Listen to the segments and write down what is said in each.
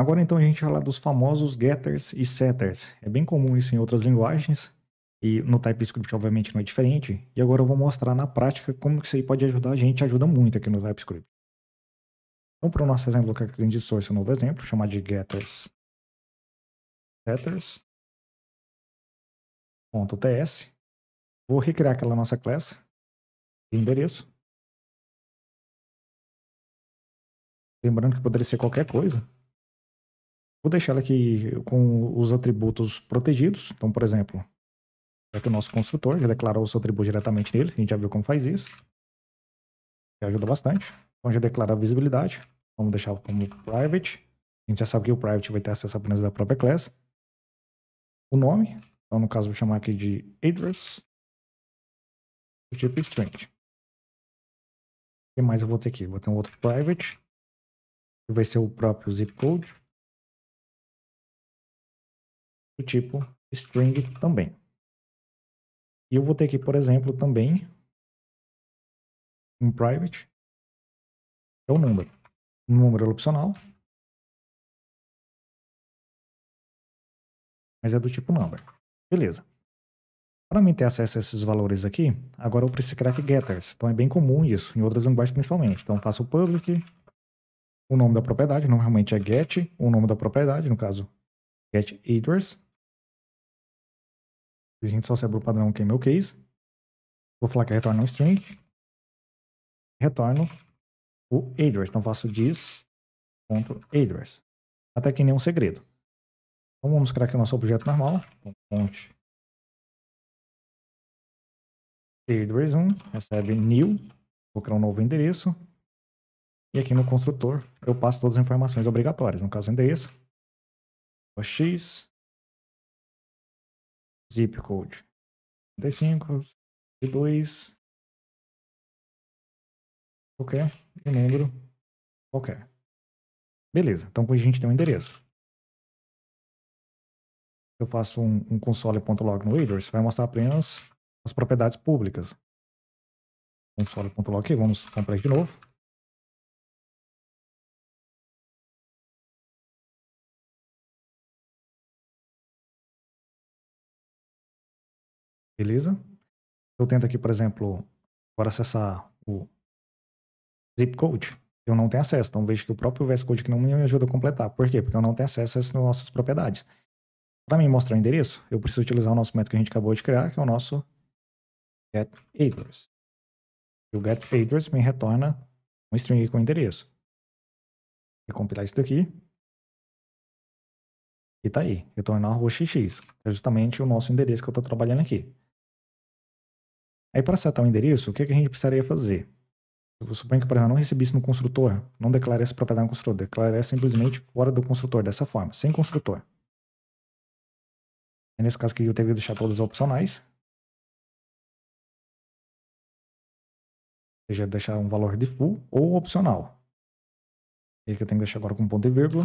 Agora então a gente fala dos famosos getters e setters. É bem comum isso em outras linguagens e no TypeScript obviamente não é diferente. E agora eu vou mostrar na prática como que isso aí pode ajudar a gente, ajuda muito aqui no TypeScript. Então para o nosso exemplo, que a gente source um novo exemplo, chamar de getters setters .ts. Vou recriar aquela nossa classe de endereço. Lembrando que poderia ser qualquer coisa. Vou deixar ela aqui com os atributos protegidos. Então, por exemplo, aqui é o nosso construtor já declarou o seu atributo diretamente nele. A gente já viu como faz isso. Que ajuda bastante. Então, já declara a visibilidade. Vamos deixar como private. A gente já sabe que o private vai ter acesso apenas da própria classe. O nome. Então, no caso, vou chamar aqui de address. Tipo string. O que mais eu vou ter aqui? Vou ter um outro private. Que vai ser o próprio zip code do tipo string também. E eu vou ter aqui, por exemplo, também um private, é o número. O número é opcional, mas é do tipo number. Beleza. Para mim ter acesso a esses valores aqui, agora eu preciso criar getters. Então é bem comum isso, em outras linguagens principalmente. Então faço o public, o nome da propriedade, normalmente é get, o nome da propriedade, no caso get address, a gente só abre o padrão que é meu case. Vou falar que retorna um string. Retorno o address. Então faço dis.address. Até que nenhum segredo. Então vamos criar aqui o nosso objeto normal. Então, ponte. Address 1 recebe new. Vou criar um novo endereço. E aqui no construtor eu passo todas as informações obrigatórias. No caso, o endereço. O x, zip code 35, 2, qualquer, um número qualquer. Beleza, então com a gente tem um endereço. Eu faço um, um console.log no Reader, isso vai mostrar apenas as propriedades públicas. Console.log aqui, vamos comprar de novo. Beleza? Eu tento aqui, por exemplo, agora acessar o zip code. Eu não tenho acesso. Então vejo que o próprio VS Code que não me ajuda a completar. Por quê? Porque eu não tenho acesso a essas nossas propriedades. Para me mostrar o endereço, eu preciso utilizar o nosso método que a gente acabou de criar, que é o nosso getAddress. E o getAddress me retorna um string com endereço. E compilar isso daqui. E tá aí, retornar o xx. que é justamente o nosso endereço que eu estou trabalhando aqui. Aí, para acertar o endereço, o que, é que a gente precisaria fazer? Eu suponho que, por exemplo, não recebi isso no construtor, não declarei essa propriedade no construtor, declarei simplesmente fora do construtor, dessa forma, sem construtor. E é nesse caso aqui, eu teria que deixar todas opcionais. Ou seja, deixar um valor de full ou opcional. E é que eu tenho que deixar agora com ponto e vírgula.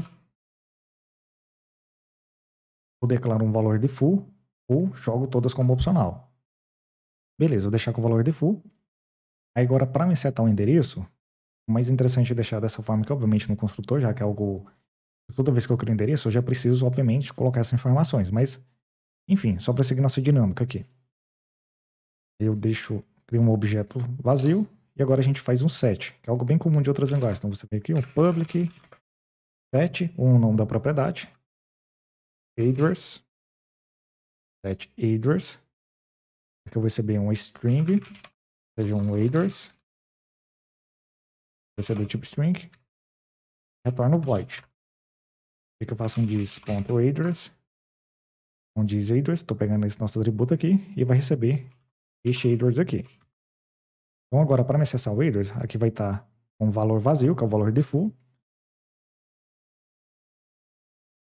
Ou declaro um valor de full ou jogo todas como opcional. Beleza, vou deixar com o valor default. Aí agora, para me setar um endereço, o mais interessante é deixar dessa forma que obviamente, no construtor, já que é algo... Toda vez que eu crio um endereço, eu já preciso, obviamente, colocar essas informações. Mas, enfim, só para seguir nossa dinâmica aqui. Eu deixo, crio um objeto vazio, e agora a gente faz um set, que é algo bem comum de outras linguagens. Então você vê aqui, um public set, um nome da propriedade, address, set address, Aqui é eu vou receber um string, ou seja, um waders. Vai ser do tipo string. Retorno void. Aqui eu faço um diz.waders. Um diz estou pegando esse nosso atributo aqui e vai receber este address aqui. Então agora, para me acessar o address, aqui vai estar tá um valor vazio, que é o valor default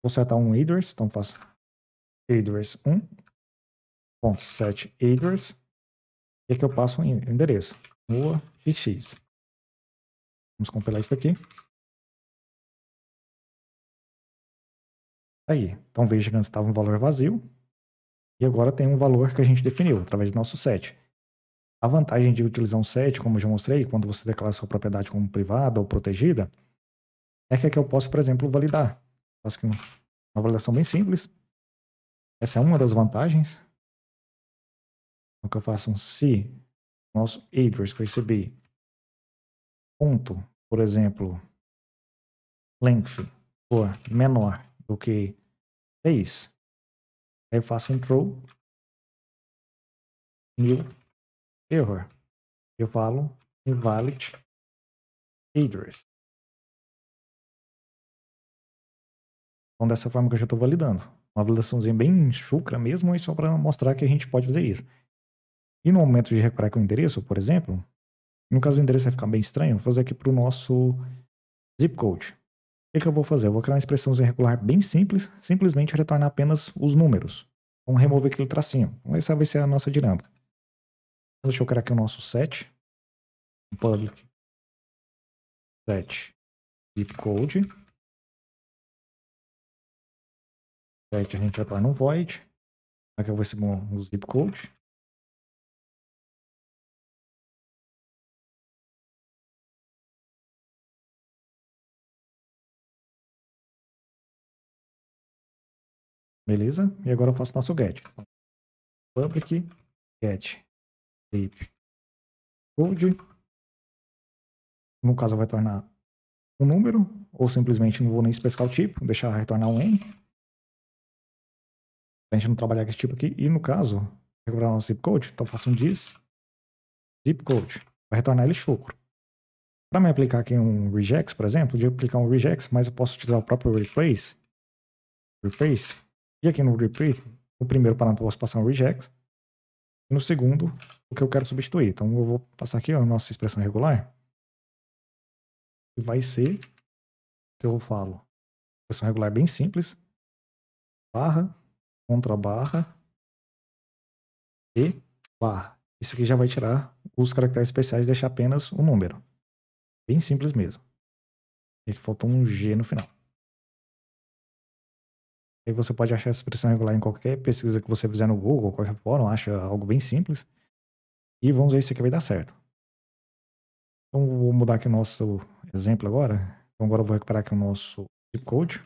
Vou setar um address, então faço address 1 ponto set address e aqui eu passo o endereço rua x. Vamos compilar isso daqui. Aí, então veja que antes estava um valor vazio e agora tem um valor que a gente definiu através do nosso set. A vantagem de utilizar um set, como eu já mostrei, quando você declara sua propriedade como privada ou protegida, é que aqui eu posso, por exemplo, validar. Faço aqui uma validação bem simples. Essa é uma das vantagens. Então, que eu faço um se nosso address que eu recebi, ponto, por exemplo, length for menor do que 3, aí eu faço um throw, new error. Eu falo invalid address. Então, dessa forma que eu já estou validando. Uma validaçãozinha bem chucra mesmo, é só para mostrar que a gente pode fazer isso. E no momento de recuperar aqui o endereço, por exemplo, no caso do endereço vai ficar bem estranho, vou fazer aqui para o nosso zip code. O que, eu vou fazer? Eu vou criar uma expressão regular bem simples, simplesmente retornar apenas os números. Vamos remover aquele tracinho. Então, essa vai ser a nossa dinâmica. Deixa eu criar aqui o nosso set. Public set zip code. Set a gente retorna tá um void. Aqui é eu vou receber o zip code. Beleza? E agora eu faço nosso get. Public get sleep code. No caso, vai tornar um número, ou simplesmente não vou nem especificar o tipo, deixar retornar um n. A gente não trabalhar com esse tipo aqui. E no caso, recuperar nosso zip code, então faço um dis zip code. Vai retornar ele chucro. Para me aplicar aqui um regex, por exemplo, de aplicar um regex, mas eu posso utilizar o próprio replace. Replace e aqui no replace, o primeiro parâmetro eu posso passar um reject. E no segundo, o que eu quero substituir. Então eu vou passar aqui ó, a nossa expressão regular. Que vai ser, que eu falo, expressão regular bem simples. Barra, contra barra, e barra. Isso aqui já vai tirar os caracteres especiais e deixar apenas o um número. Bem simples mesmo. E aqui faltou um G no final. Aí você pode achar essa expressão regular em qualquer pesquisa que você fizer no Google, qualquer fórum, acha algo bem simples. E vamos ver se aqui vai dar certo. Então vou mudar aqui o nosso exemplo agora. Então agora eu vou recuperar aqui o nosso zip code.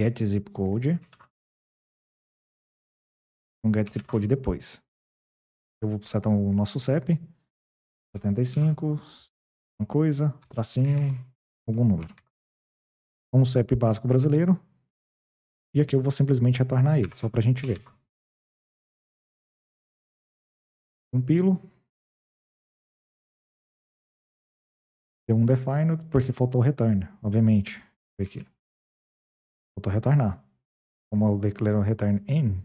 Get zip code. Um get zip code depois. Eu vou precisar então o nosso CEP. 75, uma coisa, tracinho, algum número. Um CEP básico brasileiro. E aqui eu vou simplesmente retornar ele, só para a gente ver. Compilo. Deu um define, porque faltou o return, obviamente. Aqui. Faltou retornar. Como eu declaro return in,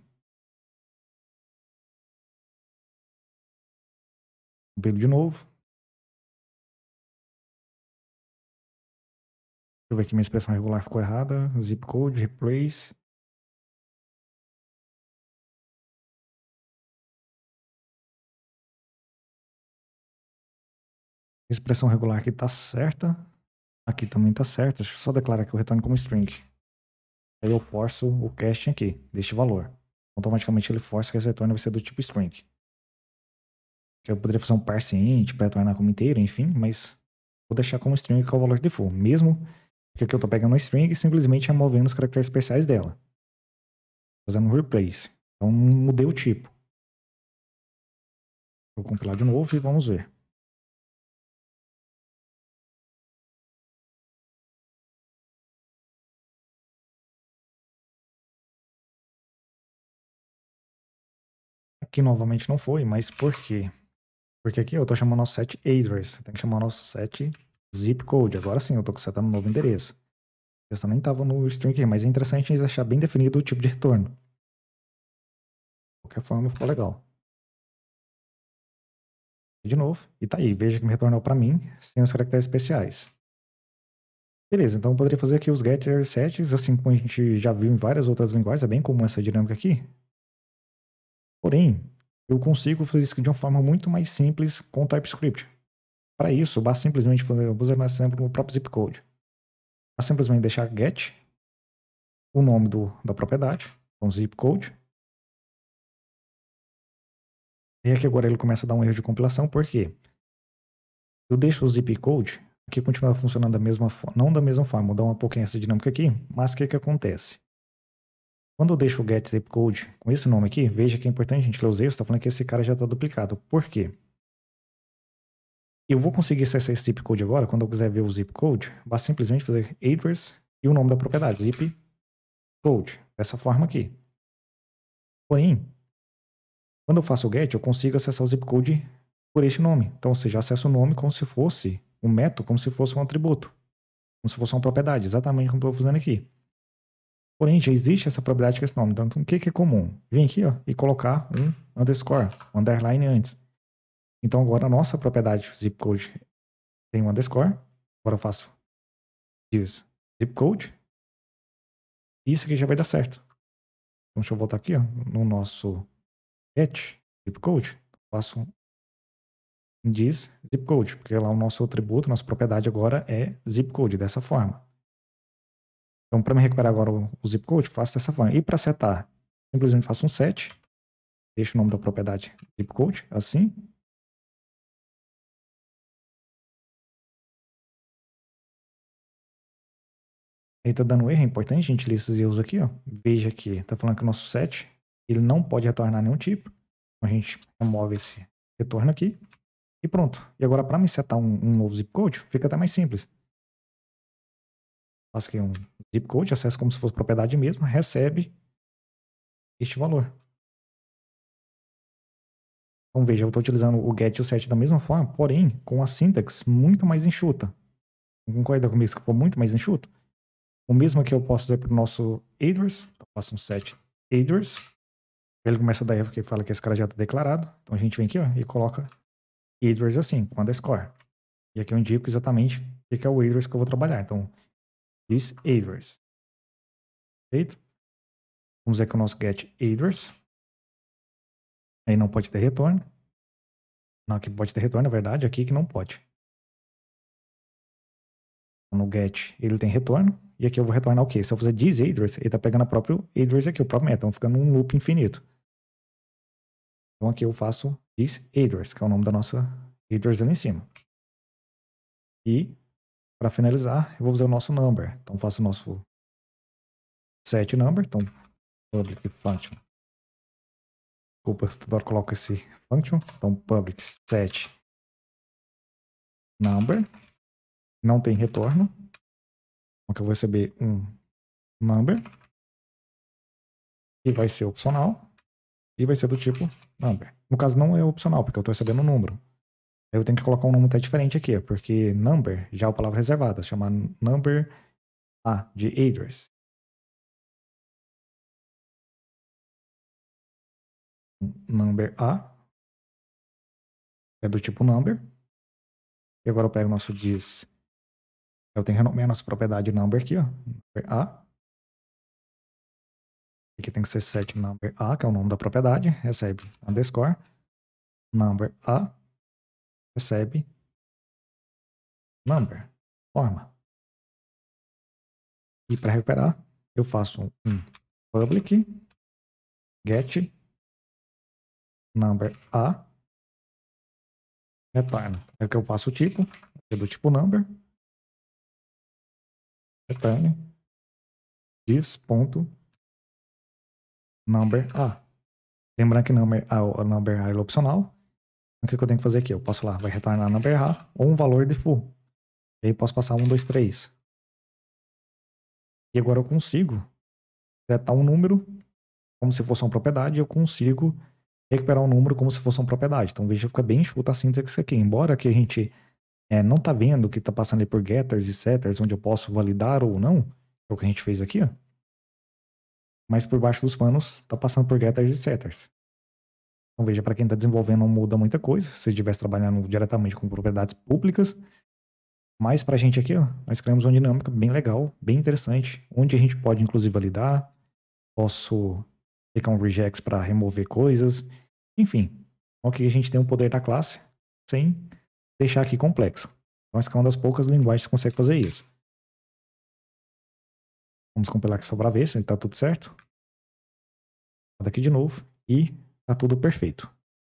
compilo de novo. eu ver que minha expressão regular ficou errada. Zip code, replace. Expressão regular aqui tá certa. Aqui também tá certa. Deixa eu só declarar aqui o retorno como string. Aí eu forço o casting aqui, deste valor. Automaticamente ele força que esse retorno vai ser do tipo string. Que eu poderia fazer um parse int tipo, para retornar como inteiro, enfim, mas vou deixar como string que é o valor default. Mesmo porque aqui eu tô pegando é uma string e simplesmente removendo é os caracteres especiais dela. Fazendo um replace. Então mudei o tipo. Vou compilar de novo e vamos ver. Aqui novamente não foi, mas por quê? Porque aqui eu estou chamando nosso set address. Tem que chamar nosso set zip code. Agora sim, eu tô setando um novo endereço. Eu também estava no string aqui, mas é interessante eles achar bem definido o tipo de retorno. De qualquer forma, ficou legal. De novo, e tá aí. Veja que me retornou para mim, sem os caracteres especiais. Beleza, então eu poderia fazer aqui os getters sets, assim como a gente já viu em várias outras linguagens, é bem comum essa dinâmica aqui. Porém, eu consigo fazer isso de uma forma muito mais simples com TypeScript. Para isso, basta simplesmente fazer, mais um exemplo no próprio zip code. Basta é simplesmente deixar get, o nome do, da propriedade, com então zip code. E aqui agora ele começa a dar um erro de compilação, por quê? Eu deixo o zip code, aqui continua funcionando da mesma não da mesma forma, vou dar uma pouquinho essa dinâmica aqui, mas o que, que acontece? Quando eu deixo o get zip code com esse nome aqui, veja que é importante, A gente, os usei, está falando que esse cara já está duplicado. Por quê? Eu vou conseguir acessar esse zip code agora, quando eu quiser ver o zip code, basta simplesmente fazer address e o nome da propriedade, zip code, dessa forma aqui. Porém, quando eu faço o get, eu consigo acessar o zip code por este nome. Então, você já acessa o nome como se fosse um método, como se fosse um atributo, como se fosse uma propriedade, exatamente como eu estou fazendo aqui. Porém, já existe essa propriedade com esse nome. Então, o que, é comum? Vem aqui ó, e colocar um underscore, um underline antes. Então agora a nossa propriedade zip code tem um underscore. Agora eu faço diz zip code. Isso aqui já vai dar certo. Então deixa eu voltar aqui ó, no nosso get zip code. Faço um diz zip code, porque lá o nosso atributo, nossa propriedade agora é zip code dessa forma. Então, para me recuperar agora o zip code, faço dessa forma. E para setar, simplesmente faço um set, deixo o nome da propriedade zip code, assim, Ele tá dando erro, é importante a gente ler esses erros aqui, ó. Veja que tá falando que o nosso set, ele não pode retornar nenhum tipo. Então a gente remove esse retorno aqui e pronto. E agora para me setar um, um, novo zip code, fica até mais simples. Faço aqui um zip code, acesso como se fosse propriedade mesmo, recebe este valor. Então veja, eu estou utilizando o get e o set da mesma forma, porém com a sintaxe muito mais enxuta. Concorda comigo que ficou muito mais enxuto? O mesmo que eu posso fazer pro nosso Adverse, então, faço um set Adverse. Ele começa da erro porque fala que esse cara já está declarado. Então a gente vem aqui ó, e coloca Adverse assim, com underscore. E aqui eu indico exatamente o que é o Adverse que eu vou trabalhar. Então, this Adverse. Perfeito? Vamos dizer que o nosso get Adverse. Aí não pode ter retorno. Não, aqui pode ter retorno, na é verdade, aqui que não pode. Então, no get ele tem retorno. E aqui eu vou retornar o quê? Se eu fizer this ele está pegando a próprio address aqui, o próprio meta. Então ficando um loop infinito. Então aqui eu faço this que é o nome da nossa address ali em cima. E para finalizar, eu vou usar o nosso number. Então faço o nosso set number. Então public function. Desculpa, toda hora coloco esse function. Então public set number. Não tem retorno que eu vou receber um number, que vai ser opcional, e vai ser do tipo number. No caso, não é opcional, porque eu estou recebendo um número. Eu tenho que colocar um nome até diferente aqui, porque number já é uma palavra reservada, chamar number A de address. Number A é do tipo number. E agora eu pego o nosso diz eu tenho que renomear nossa propriedade number aqui, ó. Number A. Aqui tem que ser set number A, que é o nome da propriedade. Recebe underscore. Number A. Recebe number. Forma. E para recuperar, eu faço um public get number A retorna. É que eu faço o tipo, é do tipo number return this ponto number a. Lembrando que number a, o number a é opcional. Então, o que, eu tenho que fazer aqui? Eu posso lá, vai retornar number a ou um valor de full. E aí posso passar 1, 2, 3. E agora eu consigo setar um número como se fosse uma propriedade, eu consigo recuperar um número como se fosse uma propriedade. Então veja, fica bem chuta a síntese aqui. Embora que a gente é, não está vendo que está passando por getters e setters, onde eu posso validar ou não, é o que a gente fez aqui, ó. mas por baixo dos panos está passando por getters e setters. Então veja, para quem está desenvolvendo não muda muita coisa, se estivesse trabalhando diretamente com propriedades públicas, mas para a gente aqui, ó, nós criamos uma dinâmica bem legal, bem interessante, onde a gente pode inclusive validar, posso aplicar um regex para remover coisas, enfim, aqui a gente tem o é poder da classe sem deixar aqui complexo. Então, essa é uma das poucas linguagens que consegue fazer isso. Vamos compilar aqui só para ver se está tudo certo. Tá daqui de novo e está tudo perfeito.